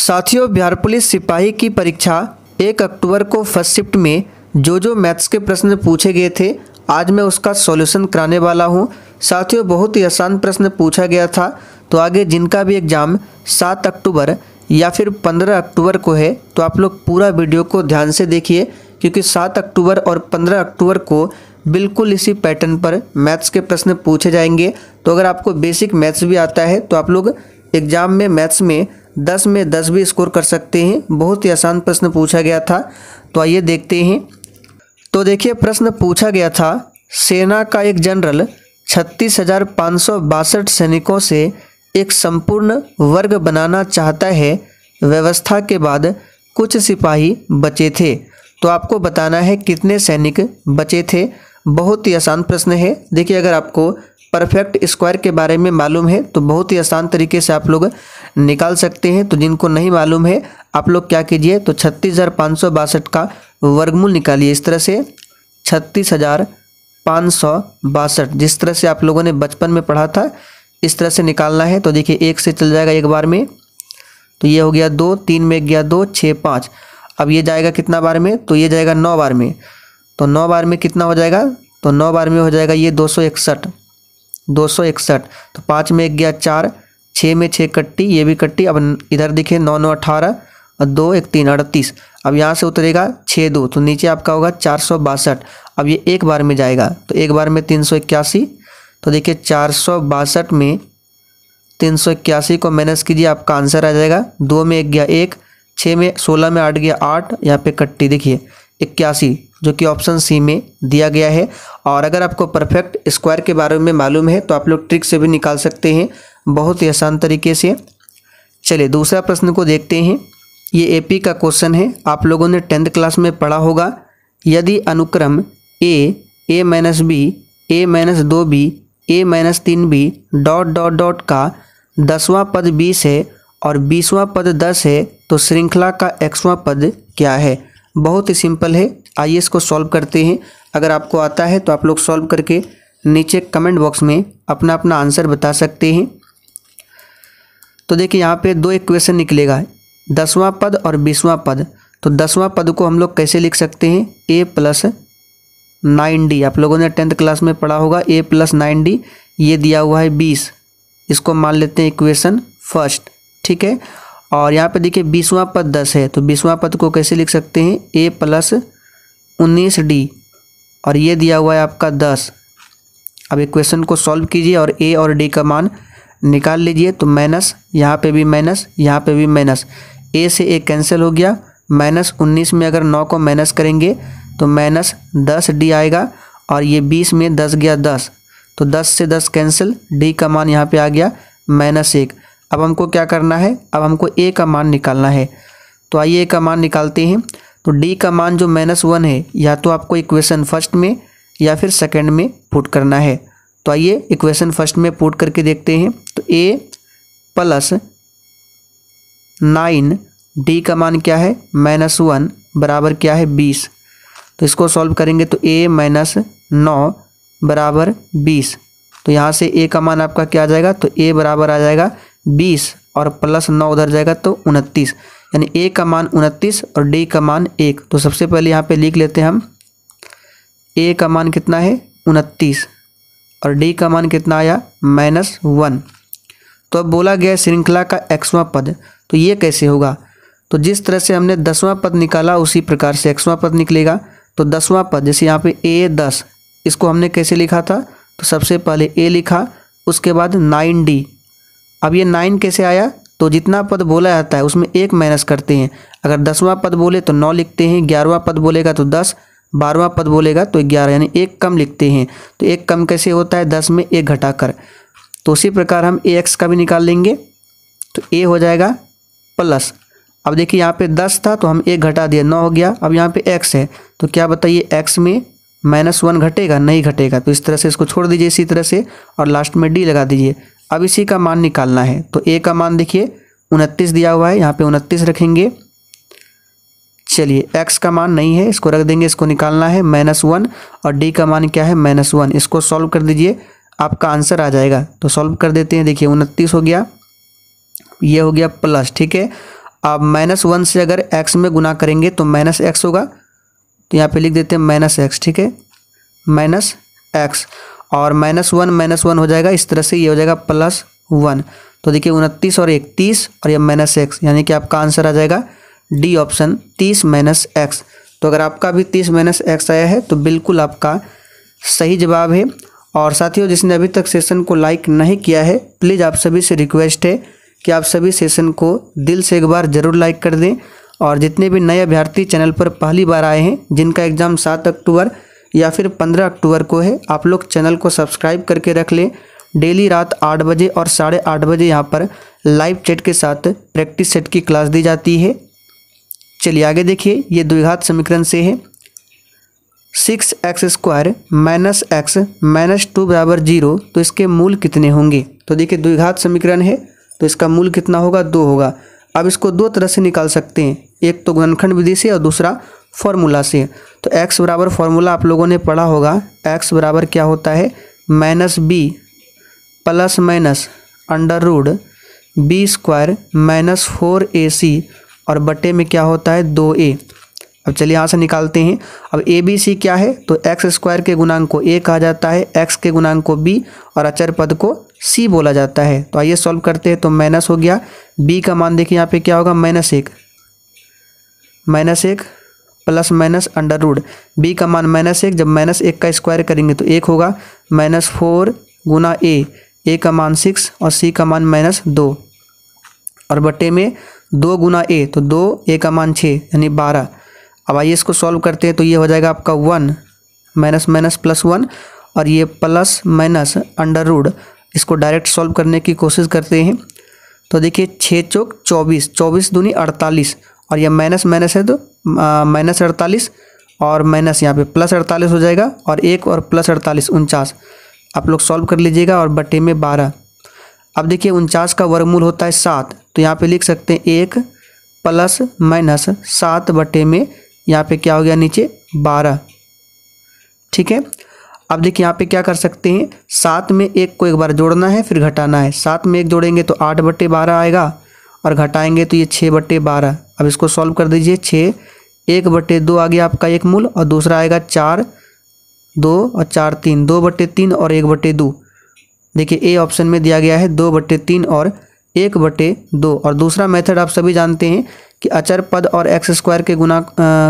साथियों बिहार पुलिस सिपाही की परीक्षा एक अक्टूबर को फर्स्ट शिफ्ट में जो जो मैथ्स के प्रश्न पूछे गए थे आज मैं उसका सॉल्यूशन कराने वाला हूँ साथियों बहुत ही आसान प्रश्न पूछा गया था तो आगे जिनका भी एग्ज़ाम सात अक्टूबर या फिर पंद्रह अक्टूबर को है तो आप लोग पूरा वीडियो को ध्यान से देखिए क्योंकि सात अक्टूबर और पंद्रह अक्टूबर को बिल्कुल इसी पैटर्न पर मैथ्स के प्रश्न पूछे जाएंगे तो अगर आपको बेसिक मैथ्स भी आता है तो आप लोग एग्ज़ाम में मैथ्स में दस में दस भी स्कोर कर सकते हैं बहुत ही आसान प्रश्न पूछा गया था तो आइए देखते हैं तो देखिए प्रश्न पूछा गया था सेना का एक जनरल छत्तीस हजार पाँच सौ बासठ सैनिकों से एक संपूर्ण वर्ग बनाना चाहता है व्यवस्था के बाद कुछ सिपाही बचे थे तो आपको बताना है कितने सैनिक बचे थे बहुत ही आसान प्रश्न है देखिए अगर आपको परफेक्ट स्क्वायर के बारे में मालूम है तो बहुत ही आसान तरीके से आप लोग निकाल सकते हैं तो जिनको नहीं मालूम है आप लोग क्या कीजिए तो छत्तीस का वर्गमूल निकालिए इस तरह से छत्तीस पाँच सौ बासठ जिस तरह से आप लोगों ने बचपन में पढ़ा था इस तरह से निकालना है तो देखिए एक से चल जाएगा एक बार में तो ये हो गया दो तीन में गया दो छः पाँच अब ये जाएगा कितना बार में तो ये जाएगा नौ बार में तो नौ बार में कितना हो जाएगा तो नौ बार में हो जाएगा ये दो सौ इकसठ दो सौ इकसठ तो पाँच में एक गया चार छः में छः कट्टी ये भी कट्टी अब इधर देखिए नौ नौ अठारह और दो एक तीन अड़तीस अब यहाँ से उतरेगा छः दो तो नीचे आपका होगा चार सौ बासठ अब ये एक बार में जाएगा तो एक बार में तीन सौ इक्यासी तो देखिए चार सौ बासठ में तीन सौ इक्यासी को माइनस कीजिए आपका आंसर आ जाएगा दो में एक गया एक छः में सोलह में आठ गया आठ यहाँ पे कट्टी देखिए इक्यासी जो कि ऑप्शन सी में दिया गया है और अगर आपको परफेक्ट स्क्वायर के बारे में मालूम है तो आप लोग ट्रिक से भी निकाल सकते हैं बहुत ही आसान तरीके से चलिए दूसरा प्रश्न को देखते हैं ये एपी का क्वेश्चन है आप लोगों ने टेंथ क्लास में पढ़ा होगा यदि अनुक्रम A A minus B A minus दो बी ए माइनस तीन बी डॉट डॉट डॉट का दसवां पद बीस है और बीसवां पद दस है तो श्रृंखला का एक्सवां पद क्या है बहुत ही सिंपल है आइए इसको सॉल्व करते हैं अगर आपको आता है तो आप लोग सॉल्व करके नीचे कमेंट बॉक्स में अपना अपना आंसर बता सकते हैं तो देखिए यहाँ पे दो इक्वेशन निकलेगा दसवां पद और बीसवां पद तो दसवां पद को हम लोग कैसे लिख सकते हैं ए प्लस नाइन डी आप लोगों ने टेंथ क्लास में पढ़ा होगा ए प्लस नाइन डी ये दिया हुआ है बीस इसको मान लेते हैं इक्वेशन फर्स्ट ठीक है और यहाँ पे देखिए बीसवां पद दस है तो बीसवां पद को कैसे लिख सकते हैं ए प्लस उन्नीस डी और ये दिया हुआ है आपका दस अब इक्वेशन को सॉल्व कीजिए और ए और डी का मान निकाल लीजिए तो माइनस यहाँ पे भी माइनस यहाँ पे भी माइनस ए से ए कैंसिल हो गया माइनस उन्नीस में अगर नौ को माइनस करेंगे तो माइनस दस डी आएगा और ये बीस में दस गया दस तो दस से दस कैंसिल डी का मान यहाँ पे आ गया माइनस एक अब हमको क्या करना है अब हमको ए का मान निकालना है तो आइए ए का मान निकालते हैं तो डी का मान जो माइनस वन है या तो आपको इक्वेशन फर्स्ट में या फिर सेकेंड में पुट करना है तो आइए इक्वेशन फर्स्ट में पुट करके देखते हैं ए प्लस नाइन डी का मान क्या है माइनस वन बराबर क्या है बीस तो इसको सॉल्व करेंगे तो ए माइनस नौ बराबर बीस तो यहाँ से ए का मान आपका क्या आ जाएगा तो ए बराबर आ जाएगा बीस और प्लस नौ उधर जाएगा तो उनतीस यानी ए का मान उनतीस और डी का मान एक तो सबसे पहले यहाँ पे लिख लेते हैं हम ए का मान कितना है उनतीस और डी का मान कितना आया माइनस वन तो अब बोला गया श्रृंखला का एक्सवा पद तो ये कैसे होगा तो जिस तरह से हमने दसवां पद निकाला उसी प्रकार से एक्सवा पद निकलेगा तो दसवां पद जैसे यहाँ पे ए दस इसको हमने कैसे लिखा था तो सबसे पहले ए लिखा उसके बाद नाइन डी अब ये नाइन कैसे आया तो जितना पद बोला जाता है उसमें एक माइनस करते हैं अगर दसवां पद बोले तो नौ लिखते हैं ग्यारहवां पद बोलेगा तो दस बारहवां पद बोलेगा तो ग्यारह यानी एक कम लिखते हैं तो एक कम कैसे होता है दस में एक घटाकर तो उसी प्रकार हम ए एक्स का भी निकाल लेंगे तो ए हो जाएगा प्लस अब देखिए यहाँ पे दस था तो हम एक घटा दिया नौ हो गया अब यहाँ पे एक्स है तो क्या बताइए एक्स में माइनस वन घटेगा नहीं घटेगा तो इस तरह से इसको छोड़ दीजिए इसी तरह से और लास्ट में डी लगा दीजिए अब इसी का मान निकालना है तो ए का मान देखिए उनतीस दिया हुआ है यहाँ पे उनतीस रखेंगे चलिए एक्स का मान नहीं है इसको रख देंगे इसको निकालना है माइनस वन और डी का मान क्या है माइनस वन इसको सॉल्व कर दीजिए आपका आंसर आ जाएगा तो सॉल्व कर देते हैं देखिए उनतीस हो गया ये हो गया प्लस ठीक है अब माइनस वन से अगर एक्स में गुना करेंगे तो माइनस एक्स होगा तो यहाँ पे लिख देते हैं माइनस एक्स ठीक है माइनस एक्स और माइनस वन माइनस वन हो जाएगा इस तरह से ये हो जाएगा प्लस वन तो देखिए उनतीस और इकतीस और यह माइनस एक्स यानी कि आपका आंसर आ जाएगा डी ऑप्शन तीस माइनस एक्स तो अगर आपका भी तीस माइनस एक्स आया है तो बिल्कुल आपका सही जवाब है और साथियों जिसने अभी तक सेशन को लाइक नहीं किया है प्लीज़ आप सभी से रिक्वेस्ट है कि आप सभी सेशन को दिल से एक बार ज़रूर लाइक कर दें और जितने भी नए अभ्यर्थी चैनल पर पहली बार आए हैं जिनका एग्ज़ाम सात अक्टूबर या फिर पंद्रह अक्टूबर को है आप लोग चैनल को सब्सक्राइब करके रख लें डेली रात आठ बजे और साढ़े आठ बजे यहाँ पर लाइव चैट के साथ प्रैक्टिस सेट की क्लास दी जाती है चलिए आगे देखिए ये द्विघात समीकरण से है six X square minus X minus two बराबर जीरो तो इसके मूल कितने होंगे तो देखिए द्विघात समीकरण है तो इसका मूल कितना होगा दो होगा अब इसको दो तरह से निकाल सकते हैं एक तो घनखंड विधि से और दूसरा फॉर्मूला से तो x बराबर फॉर्मूला आप लोगों ने पढ़ा होगा x बराबर क्या होता है minus B plus minus under root B square minus four A C और बटे में क्या होता है दो ए अब चलिए यहाँ से निकालते हैं अब ए बी सी क्या है तो एक्स स्क्वायर के गुणांक को ए कहा जाता है एक्स के गुणांक को बी और अचर पद को सी बोला जाता है तो आइए सॉल्व करते हैं तो माइनस हो गया बी का मान देखिए यहाँ पे क्या होगा माइनस एक माइनस एक plus minus under root B का मान माइनस एक जब माइनस एक का स्क्वायर करेंगे तो एक होगा माइनस फोर गुना ए ए का मान सिक्स और सी का मान माइनस दो और बट्टे में दो गुना ए तो दो ए का मान छः यानी बारह अब आइए इसको सॉल्व करते हैं तो ये हो जाएगा आपका one minus minus plus one और ये प्लस माइनस अंडर रूड इसको डायरेक्ट सॉल्व करने की कोशिश करते हैं तो देखिए छः चौक चौबीस चौबीस दूनी अड़तालीस और यह माइनस माइनस है तो माइनस अड़तालीस और माइनस यहाँ पे प्लस अड़तालीस हो जाएगा और एक और प्लस अड़तालीस उनचास आप लोग सॉल्व कर लीजिएगा और बटे में बारह अब देखिए उनचास का वर्गमूल होता है सात तो यहाँ पे लिख सकते हैं एक प्लस माइनस सात बटे में यहाँ पे क्या हो गया नीचे बारह ठीक है अब देखिए यहाँ पे क्या कर सकते हैं सात में एक को एक बार जोड़ना है फिर घटाना है सात में एक जोड़ेंगे तो आठ बट्टे बारह आएगा और घटाएंगे तो ये छः बट्टे बारह अब इसको सॉल्व कर दीजिए छः एक बट्टे दो आ गया आपका एक मूल और दूसरा आएगा चार दो और चार तीन दो बट्टे तीन और एक बट्टे दो देखिए ए ऑप्शन में दिया गया है दो बट्टे तीन और एक बट्टे दो और दूसरा मेथड आप सभी जानते हैं कि अचर पद और एक्स स्क्वायर के गुना आ,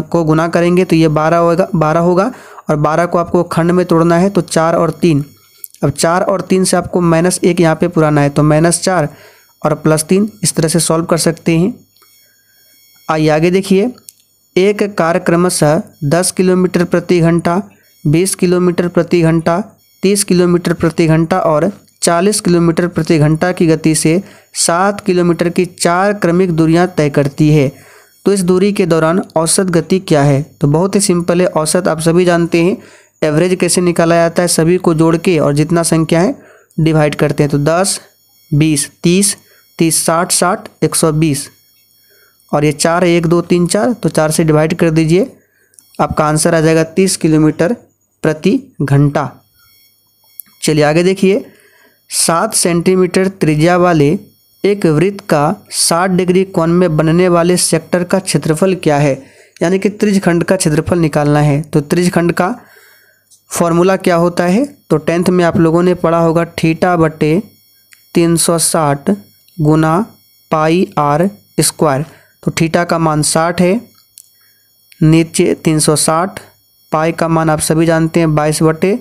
को गुना करेंगे तो ये बारह होगा बारह होगा और बारह को आपको खंड में तोड़ना है तो चार और तीन अब चार और तीन से आपको माइनस एक यहाँ पे पुराना है तो माइनस चार और प्लस तीन इस तरह से सॉल्व कर सकते हैं आइए आगे देखिए एक कार क्रमशः दस किलोमीटर प्रति घंटा बीस किलोमीटर प्रति घंटा तीस किलोमीटर प्रति घंटा और चालीस किलोमीटर प्रति घंटा की गति से सात किलोमीटर की चार क्रमिक दूरियां तय करती है तो इस दूरी के दौरान औसत गति क्या है तो बहुत ही सिंपल है औसत आप सभी जानते हैं एवरेज कैसे निकाला जाता है सभी को जोड़ के और जितना संख्या है डिवाइड करते हैं तो दस बीस तीस तीस साठ साठ एक सौ बीस और ये चार एक दो तीन चार तो चार से डिवाइड कर दीजिए आपका आंसर आ जाएगा तीस किलोमीटर प्रति घंटा चलिए आगे देखिए सात सेंटीमीटर त्रिज्या वाले एक वृत्त का 60 डिग्री कोण में बनने वाले सेक्टर का क्षेत्रफल क्या है यानी कि त्रिजखंड का क्षेत्रफल निकालना है तो त्रिजखंड का फॉर्मूला क्या होता है तो टेंथ में आप लोगों ने पढ़ा होगा ठीटा बटे तीन सौ साठ गुना पाई आर स्क्वायर तो ठीटा का मान साठ है नीचे तीन सौ साठ पाई का मान आप सभी जानते हैं बाईस बटे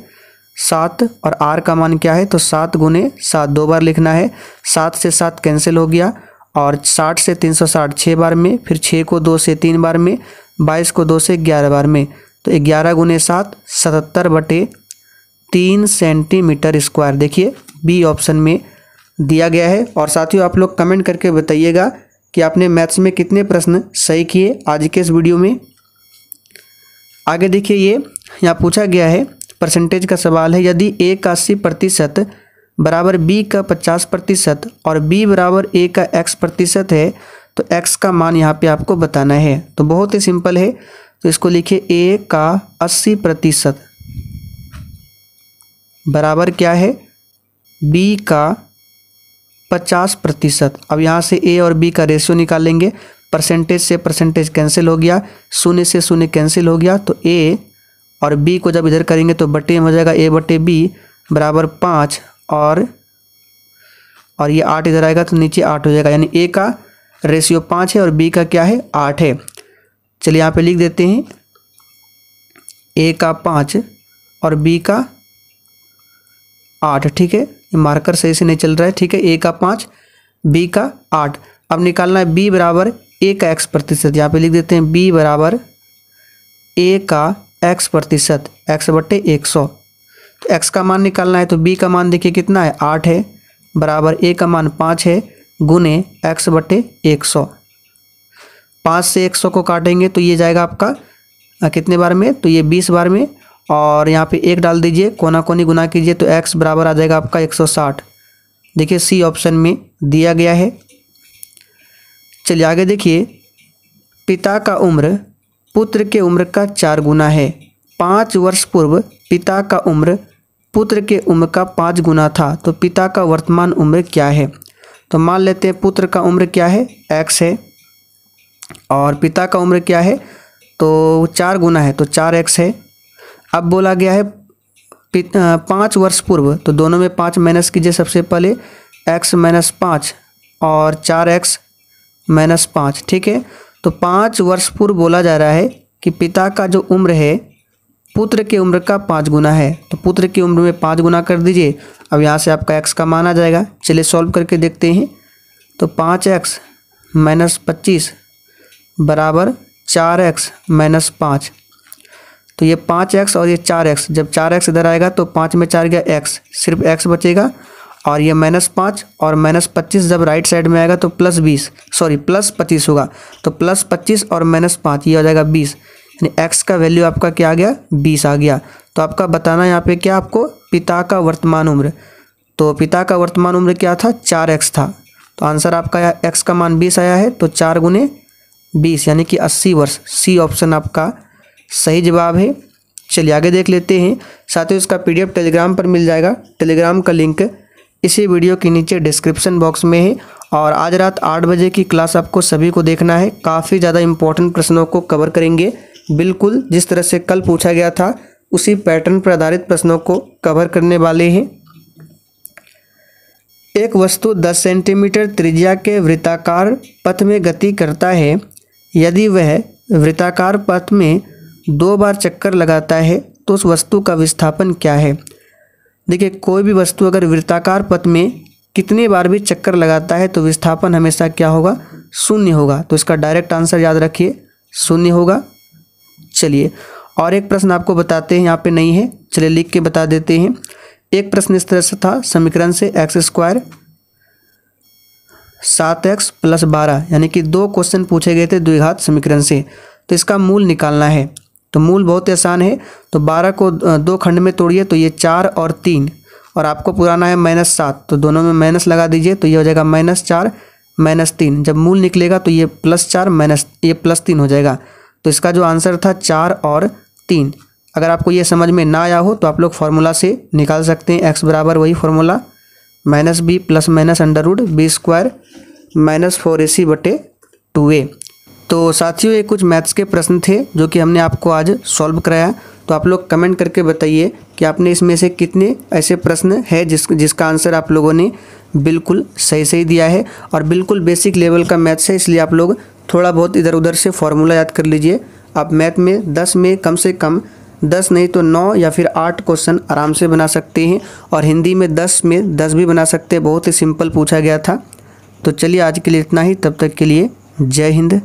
सात और आर का मान क्या है तो सात गुने सात दो बार लिखना है सात से सात कैंसिल हो गया और साठ से तीन सौ साठ छः बार में फिर छः को दो से तीन बार में बाईस को दो से ग्यारह बार में तो ग्यारह गुने सात सतहत्तर बटे तीन सेंटीमीटर स्क्वायर देखिए बी ऑप्शन में दिया गया है और साथियों आप लोग कमेंट करके बताइएगा कि आपने मैथ्स में कितने प्रश्न सही किए आज के इस वीडियो में आगे देखिए ये यहाँ पूछा गया है परसेंटेज का सवाल है यदि ए का अस्सी प्रतिशत बराबर बी का पचास प्रतिशत और बी बराबर ए का एक्स प्रतिशत है तो एक्स का मान यहाँ पे आपको बताना है तो बहुत ही सिंपल है तो इसको लिखिए ए का अस्सी प्रतिशत बराबर क्या है बी का पचास प्रतिशत अब यहाँ से ए और बी का रेशियो निकालेंगे परसेंटेज से परसेंटेज कैंसिल हो गया शून्य से शून्य कैंसिल हो गया तो ए और बी को जब इधर करेंगे तो बटे में हो जाएगा ए बटे बी बराबर पाँच और और ये आठ इधर आएगा तो नीचे आठ हो जाएगा यानी ए का रेशियो पाँच है और बी का क्या है आठ है चलिए यहाँ पे लिख देते हैं ए का पाँच और बी का आठ ठीक है ये मार्कर सही से नहीं चल रहा है ठीक है ए का पाँच बी का आठ अब निकालना है बी बराबर ए का एक्स प्रतिशत यहाँ पे लिख देते हैं बी बराबर ए का एक्स प्रतिशत एक्स बट्टे एक सौ तो एक्स का मान निकालना है तो बी का मान देखिए कितना है आठ है बराबर ए का मान पाँच है गुने एक्स बट्टे एक सौ पाँच से एक सौ को काटेंगे तो ये जाएगा आपका कितने बार में तो ये बीस बार में और यहाँ पे एक डाल दीजिए कोना कोनी गुना कीजिए तो एक्स बराबर आ जाएगा आपका एक सौ साठ देखिए सी ऑप्शन में दिया गया है चलिए आगे देखिए पिता का उम्र पुत्र के उम्र का चार गुना है पाँच वर्ष पूर्व पिता का उम्र पुत्र के उम्र का पाँच गुना था तो पिता का वर्तमान उम्र क्या है तो मान लेते हैं पुत्र का उम्र क्या है एक्स है और पिता का उम्र क्या है तो चार गुना है तो चार एक्स है अब बोला गया है पाँच वर्ष पूर्व तो दोनों में पाँच माइनस कीजिए सबसे पहले एक्स माइनस पाँच और चार एक्स माइनस पाँच ठीक है तो पाँच वर्ष पूर्व बोला जा रहा है कि पिता का जो उम्र है पुत्र की उम्र का पाँच गुना है तो पुत्र की उम्र में पाँच गुना कर दीजिए अब यहाँ से आपका एक्स का मान आ जाएगा चलिए सॉल्व करके देखते हैं तो पाँच एक्स माइनस पच्चीस बराबर चार एक्स माइनस पाँच तो ये पाँच एक्स और ये चार एक्स जब चार एक्स इधर आएगा तो पाँच में चार गया एक्स सिर्फ एक्स बचेगा और ये माइनस पाँच और माइनस पच्चीस जब राइट साइड में आएगा तो प्लस बीस सॉरी प्लस पच्चीस होगा तो प्लस पच्चीस और माइनस पाँच ये हो जाएगा बीस यानी एक्स का वैल्यू आपका क्या आ गया बीस आ गया तो आपका बताना यहाँ पे क्या आपको पिता का वर्तमान उम्र तो पिता का वर्तमान उम्र क्या था चार एक्स था तो आंसर आपका एक्स का मान बीस आया है तो चार गुने बीस यानी कि अस्सी वर्ष सी ऑप्शन आपका सही जवाब है चलिए आगे देख लेते हैं साथ ही उसका पीडीएफ टेलीग्राम पर मिल जाएगा टेलीग्राम का लिंक इसी वीडियो के नीचे डिस्क्रिप्शन बॉक्स में है और आज रात आठ बजे की क्लास आपको सभी को देखना है काफ़ी ज़्यादा इंपॉर्टेंट प्रश्नों को कवर करेंगे बिल्कुल जिस तरह से कल पूछा गया था उसी पैटर्न पर आधारित प्रश्नों को कवर करने वाले हैं एक वस्तु 10 सेंटीमीटर त्रिज्या के वृत्ताकार पथ में गति करता है यदि वह वृत्ताकार पथ में दो बार चक्कर लगाता है तो उस वस्तु का विस्थापन क्या है देखिए कोई भी वस्तु अगर वृत्ताकार पथ में कितने बार भी चक्कर लगाता है तो विस्थापन हमेशा क्या होगा शून्य होगा तो इसका डायरेक्ट आंसर याद रखिए शून्य होगा चलिए और एक प्रश्न आपको बताते हैं यहाँ पे नहीं है चलिए लिख के बता देते हैं एक प्रश्न इस तरह से था समीकरण से एक्स स्क्वायर सात एक्स प्लस बारह यानी कि दो क्वेश्चन पूछे गए थे द्विघात समीकरण से तो इसका मूल निकालना है तो मूल बहुत ही आसान है तो बारह को दो खंड में तोड़िए तो ये चार और तीन और आपको पुराना है माइनस सात तो दोनों में माइनस लगा दीजिए तो ये हो जाएगा माइनस चार माइनस तीन जब मूल निकलेगा तो ये प्लस चार माइनस ये प्लस तीन हो जाएगा तो इसका जो आंसर था चार और तीन अगर आपको ये समझ में ना आया हो तो आप लोग फार्मूला से निकाल सकते हैं एक्स बराबर वही formula minus B plus minus under root B square minus four A C बटे टू ए तो साथियों ये कुछ मैथ्स के प्रश्न थे जो कि हमने आपको आज सॉल्व कराया तो आप लोग कमेंट करके बताइए कि आपने इसमें से कितने ऐसे प्रश्न है जिस जिसका आंसर आप लोगों ने बिल्कुल सही सही दिया है और बिल्कुल बेसिक लेवल का मैथ्स है इसलिए आप लोग थोड़ा बहुत इधर उधर से फॉर्मूला याद कर लीजिए आप मैथ में दस में कम से कम दस नहीं तो नौ या फिर आठ क्वेश्चन आराम से बना सकते हैं और हिंदी में दस में दस भी बना सकते हैं बहुत ही सिंपल पूछा गया था तो चलिए आज के लिए इतना ही तब तक के लिए जय हिंद